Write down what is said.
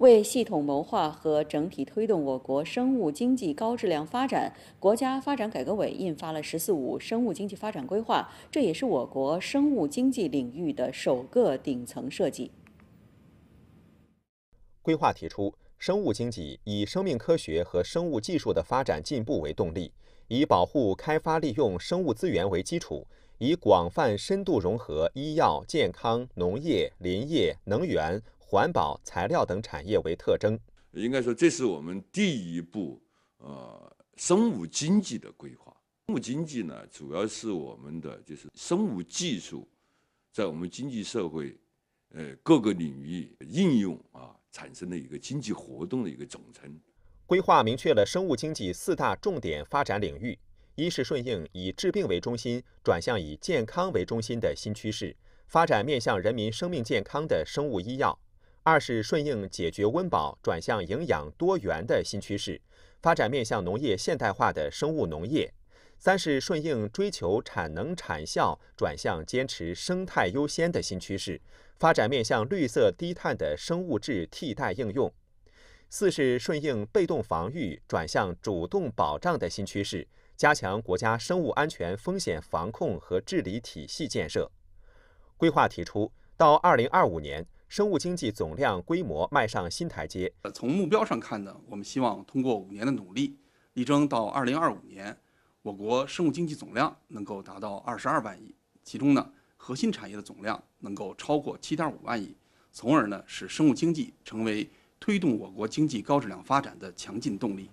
为系统谋划和整体推动我国生物经济高质量发展，国家发展改革委印发了《“十四五”生物经济发展规划》，这也是我国生物经济领域的首个顶层设计。规划提出，生物经济以生命科学和生物技术的发展进步为动力，以保护开发利用生物资源为基础，以广泛深度融合医药、健康、农业、林业、能源。环保材料等产业为特征，应该说这是我们第一步，呃生物经济的规划。生物经济呢，主要是我们的就是生物技术，在我们经济社会，呃各个领域应用啊，产生的一个经济活动的一个总称。规划明确了生物经济四大重点发展领域：一是顺应以治病为中心转向以健康为中心的新趋势，发展面向人民生命健康的生物医药。二是顺应解决温饱转向营养多元的新趋势，发展面向农业现代化的生物农业；三是顺应追求产能产效转向坚持生态优先的新趋势，发展面向绿色低碳的生物质替代应用；四是顺应被动防御转向主动保障的新趋势，加强国家生物安全风险防控和治理体系建设。规划提出，到2025年。生物经济总量规模迈上新台阶。从目标上看呢，我们希望通过五年的努力，力争到二零二五年，我国生物经济总量能够达到二十二万亿，其中呢，核心产业的总量能够超过七点五万亿，从而呢，使生物经济成为推动我国经济高质量发展的强劲动力。